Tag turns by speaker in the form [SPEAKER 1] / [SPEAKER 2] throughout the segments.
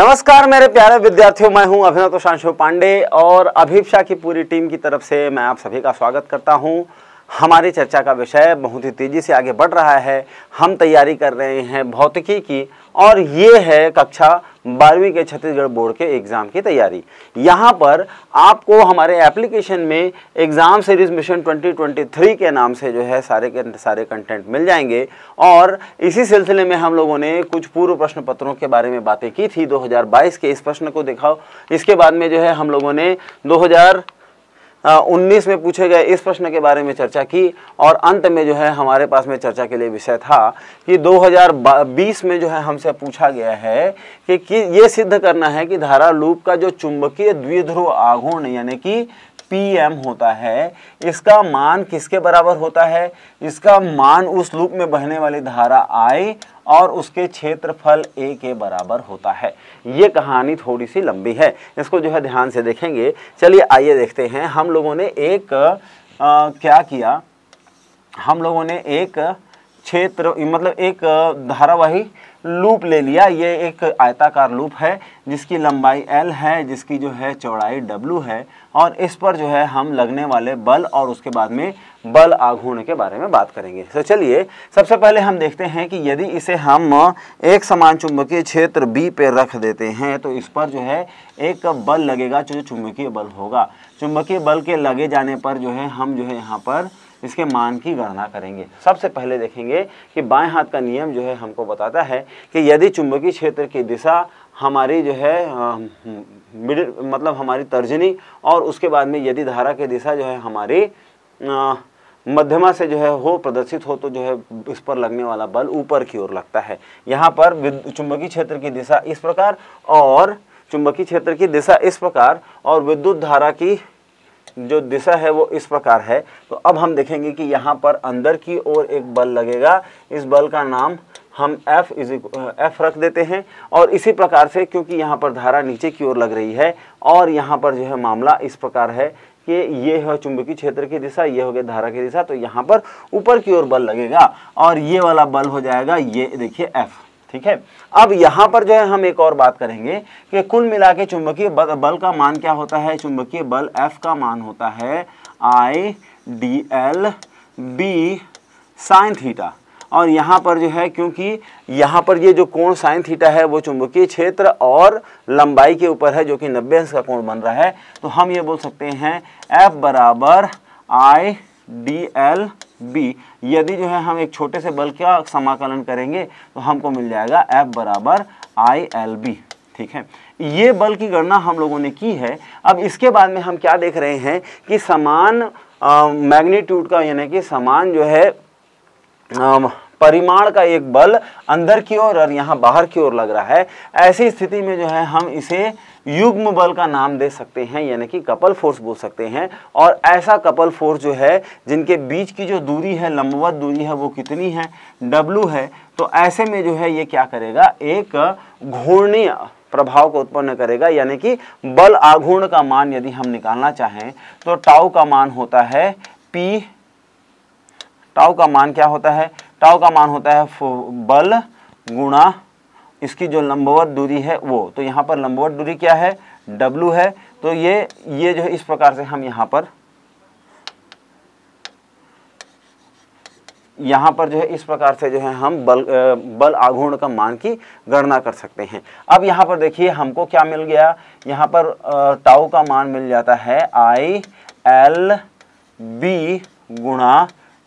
[SPEAKER 1] नमस्कार मेरे प्यारे विद्यार्थियों मैं हूं अभिनव तोषांशु पांडे और अभिपा की पूरी टीम की तरफ से मैं आप सभी का स्वागत करता हूं हमारी चर्चा का विषय बहुत ही तेज़ी से आगे बढ़ रहा है हम तैयारी कर रहे हैं भौतिकी की और ये है कक्षा बारहवीं के छत्तीसगढ़ बोर्ड के एग्ज़ाम की तैयारी यहाँ पर आपको हमारे एप्लीकेशन में एग्ज़ाम सीरीज़ मिशन 2023 के नाम से जो है सारे के सारे कंटेंट मिल जाएंगे और इसी सिलसिले में हम लोगों ने कुछ पूर्व प्रश्न पत्रों के बारे में बातें की थी 2022 के इस प्रश्न को दिखाओ इसके बाद में जो है हम लोगों ने दो उन्नीस में पूछे गए इस प्रश्न के बारे में चर्चा की और अंत में जो है हमारे पास में चर्चा के लिए विषय था कि 2020 में जो है हमसे पूछा गया है कि, कि ये सिद्ध करना है कि धारा लूप का जो चुंबकीय द्विध्रुव आघूर्ण यानी कि एम होता है इसका मान किसके बराबर होता है इसका मान उस लूप में बहने वाली धारा आई और उसके क्षेत्रफल ए के बराबर होता है ये कहानी थोड़ी सी लंबी है इसको जो है ध्यान से देखेंगे चलिए आइए देखते हैं हम लोगों ने एक आ, क्या किया हम लोगों ने एक क्षेत्र मतलब एक धारावाही लूप ले लिया ये एक आयताकार लूप है जिसकी लंबाई L है जिसकी जो है चौड़ाई W है और इस पर जो है हम लगने वाले बल और उसके बाद में बल आघूर्ण के बारे में बात करेंगे तो चलिए सबसे पहले हम देखते हैं कि यदि इसे हम एक समान चुंबकीय क्षेत्र B पे रख देते हैं तो इस पर जो है एक बल लगेगा जो चुंबकीय बल होगा चुंबकीय बल के लगे जाने पर जो है हम जो है यहाँ पर इसके मान की गणना करेंगे सबसे पहले देखेंगे कि बाएं हाथ का नियम जो है हमको बताता है कि यदि चुंबकीय क्षेत्र की दिशा हमारी जो है मिड मतलब हमारी तर्जनी और उसके बाद में यदि धारा की दिशा जो है हमारी आ, मध्यमा से जो है हो प्रदर्शित हो तो जो है इस पर लगने वाला बल ऊपर की ओर लगता है यहाँ पर चुंबकीय क्षेत्र की दिशा इस प्रकार और चुंबकीय क्षेत्र की दिशा इस प्रकार और विद्युत धारा की जो दिशा है वो इस प्रकार है तो अब हम देखेंगे कि यहाँ पर अंदर की ओर एक बल लगेगा इस बल का नाम हम F इज एफ uh, रख देते हैं और इसी प्रकार से क्योंकि यहाँ पर धारा नीचे की ओर लग रही है और यहाँ पर जो है मामला इस प्रकार है कि ये है चुंबकीय क्षेत्र की दिशा ये हो गया धारा की दिशा तो यहाँ पर ऊपर की ओर बल लगेगा और ये वाला बल हो जाएगा ये देखिए एफ़ ठीक है अब यहां पर जो है हम एक और बात करेंगे कि कुल मिला के चुंबकीय बल, बल का मान क्या होता है चुंबकीय बल एफ का मान होता है I D L B sine theta और यहाँ पर जो है क्योंकि यहाँ पर ये जो कोण साइन थीटा है वो चुंबकीय क्षेत्र और लंबाई के ऊपर है जो कि नब्बे अंश का कोण बन रहा है तो हम ये बोल सकते हैं एफ बराबर आई डी एल बी यदि जो है हम एक छोटे से बल का समाकलन करेंगे तो हमको मिल जाएगा एफ बराबर आई एल बी ठीक है ये बल की गणना हम लोगों ने की है अब इसके बाद में हम क्या देख रहे हैं कि समान मैग्नीट्यूड का यानी कि समान जो है परिमाण का एक बल अंदर की ओर और यहाँ बाहर की ओर लग रहा है ऐसी स्थिति में जो है हम इसे युग्म बल का नाम दे सकते हैं यानी कि कपल फोर्स बोल सकते हैं और ऐसा कपल फोर्स जो है जिनके बीच की जो दूरी है लंबवत दूरी है वो कितनी है डब्लू है तो ऐसे में जो है ये क्या करेगा एक घूर्णीय प्रभाव को उत्पन्न करेगा यानी कि बल आघूर्ण का मान यदि हम निकालना चाहें तो टाउ का मान होता है पी टाउ का मान क्या होता है टाव का मान होता है बल गुणा इसकी जो लंबवत दूरी है वो तो यहाँ पर लंबवत दूरी क्या है डब्लू है तो ये ये जो है इस प्रकार से हम यहाँ पर यहाँ पर जो है इस प्रकार से जो है हम बल बल आघूर्ण का मान की गणना कर सकते हैं अब यहाँ पर देखिए हमको क्या मिल गया यहाँ पर टाउ का मान मिल जाता है आई एल बी गुणा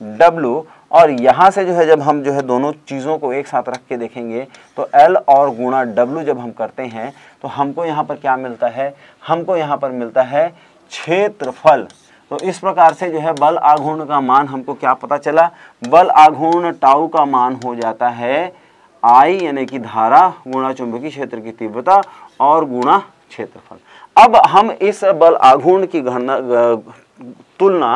[SPEAKER 1] डब्लू और यहाँ से जो है जब हम जो है दोनों चीज़ों को एक साथ रख के देखेंगे तो L और गुणा W जब हम करते हैं तो हमको यहाँ पर क्या मिलता है हमको यहाँ पर मिलता है क्षेत्रफल तो इस प्रकार से जो है बल आघूर्ण का मान हमको क्या पता चला बल आघूर्ण टाऊ का मान हो जाता है आई यानी कि धारा गुणा चुंबकीय क्षेत्र की तीव्रता और गुणा क्षेत्रफल अब हम इस बल आघूर्ण की गणना तुलना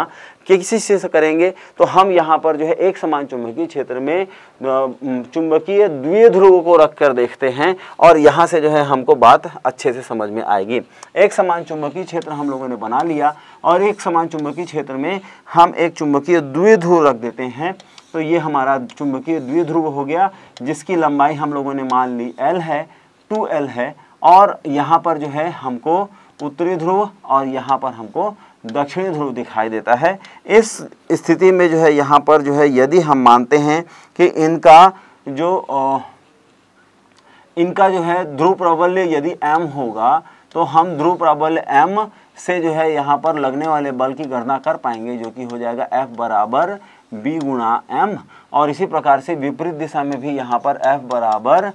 [SPEAKER 1] किसी से करेंगे तो हम यहाँ पर जो है एक समान चुंबकीय क्षेत्र में चुंबकीय द्वीय ध्रुवों को रख कर देखते हैं और यहाँ से जो है हमको बात अच्छे से समझ में आएगी एक समान चुंबकीय क्षेत्र हम लोगों ने बना लिया और एक समान चुंबकीय क्षेत्र में हम एक चुंबकीय द्वीय ध्रुव रख देते हैं तो ये हमारा चुंबकीय द्वीय ध्रुव हो गया जिसकी लंबाई हम लोगों ने मान ली एल है टू एल है और यहाँ पर जो है हमको उत्तरी ध्रुव और यहाँ पर हमको दक्षिणी ध्रुव दिखाई देता है इस स्थिति में जो है यहाँ पर जो है यदि हम मानते हैं कि इनका जो इनका जो है ध्रुव प्रबल्य यदि एम होगा तो हम ध्रुव प्रबल्य एम से जो है यहाँ पर लगने वाले बल की गणना कर पाएंगे जो कि हो जाएगा एफ बराबर b गुणा एम और इसी प्रकार से विपरीत दिशा में भी यहाँ पर f बराबर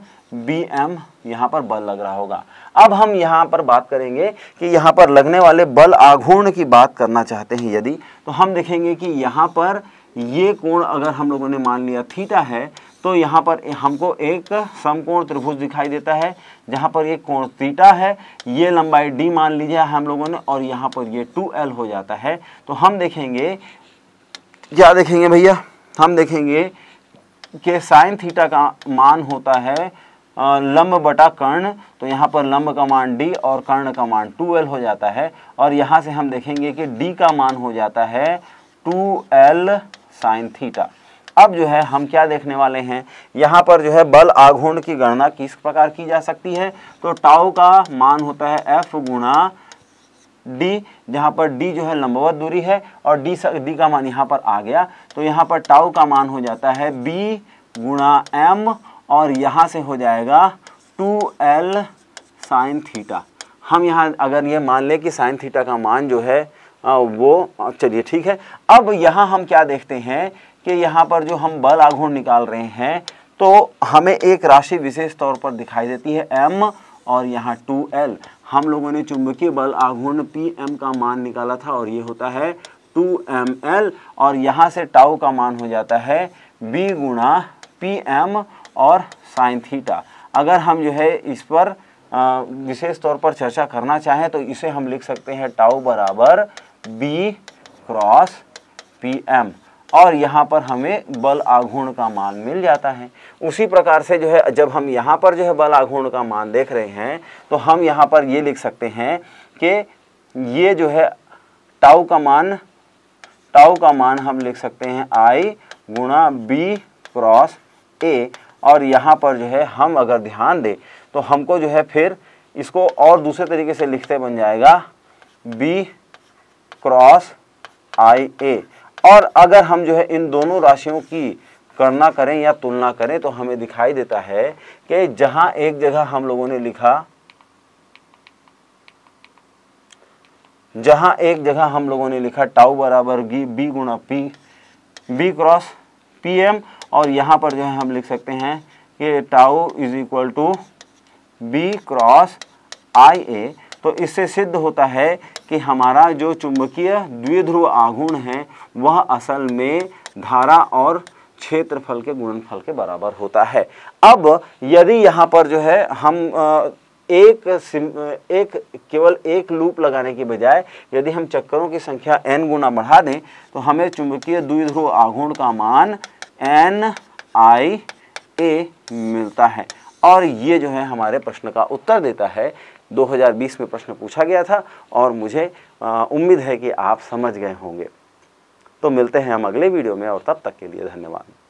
[SPEAKER 1] बी एम यहाँ पर बल लग रहा होगा अब हम यहाँ पर बात करेंगे कि यहाँ पर लगने वाले बल आघूर्ण की बात करना चाहते हैं यदि तो हम देखेंगे कि यहाँ पर ये कोण अगर हम लोगों ने मान लिया थीटा है तो यहाँ पर हमको एक समकोण त्रिभुज दिखाई देता है जहाँ पर ये कोण थीटा है ये लंबाई डी मान लीजिए हम लोगों ने और यहाँ पर ये टू एल हो जाता है तो हम देखेंगे क्या देखेंगे भैया हम देखेंगे कि साइन थीटा का मान होता है लंब बटा कर्ण तो यहाँ पर लंब का मान डी और कर्ण का मान टू एल हो जाता है और यहाँ से हम देखेंगे कि डी का मान हो जाता है टू एल साइन थीटा अब जो है हम क्या देखने वाले हैं यहाँ पर जो है बल आघूर्ण की गणना किस प्रकार की जा सकती है तो टाओ का मान होता है एफ गुणा डी जहाँ पर डी जो है लंबवत दूरी है और डी डी का मान यहाँ पर आ गया तो यहाँ पर टाउ का मान हो जाता है बी गुणा एम और यहाँ से हो जाएगा टू एल साइन थीटा हम यहाँ अगर ये मान लें कि साइन थीटा का मान जो है वो चलिए ठीक है अब यहाँ हम क्या देखते हैं कि यहाँ पर जो हम बल आघूर्ण निकाल रहे हैं तो हमें एक राशि विशेष तौर पर दिखाई देती है एम और यहाँ टू एल हम लोगों ने चुंबकीय बल आघूर्ण पी एम का मान निकाला था और ये होता है टू एम एल और यहाँ से टाउ का मान हो जाता है बी गुणा पी एम और साइन थीटा अगर हम जो है इस पर विशेष तौर पर चर्चा करना चाहें तो इसे हम लिख सकते हैं टाउ बराबर बी क्रॉस पी एम और यहाँ पर हमें बल आघूर्ण का मान मिल जाता है उसी प्रकार से जो है जब हम यहाँ पर जो है बल आघूर्ण का मान देख रहे हैं तो हम यहाँ पर ये लिख सकते हैं कि ये जो है टाउ का मान टाउ का मान हम लिख सकते हैं आई गुणा बी क्रॉस ए और यहाँ पर जो है हम अगर ध्यान दें तो हमको जो है फिर इसको और दूसरे तरीके से लिखते बन जाएगा बी क्रॉस आई ए और अगर हम जो है इन दोनों राशियों की गणना करें या तुलना करें तो हमें दिखाई देता है कि जहां एक जगह हम लोगों ने लिखा जहां एक जगह हम लोगों ने लिखा टाउ बराबर गी बी गुणा P B cross P M और यहाँ पर जो है हम लिख सकते हैं कि tau is equal to B cross I A तो इससे सिद्ध होता है कि हमारा जो चुंबकीय द्विध्रुव आघूर्ण है वह असल में धारा और क्षेत्रफल के गुणनफल के बराबर होता है अब यदि यहाँ पर जो है हम एक एक केवल एक लूप लगाने के बजाय यदि हम चक्करों की संख्या n गुना बढ़ा दें तो हमें चुंबकीय द्विध्रुव आघूर्ण का मान एन आई ए मिलता है और ये जो है हमारे प्रश्न का उत्तर देता है 2020 में प्रश्न पूछा गया था और मुझे उम्मीद है कि आप समझ गए होंगे तो मिलते हैं हम अगले वीडियो में और तब तक के लिए धन्यवाद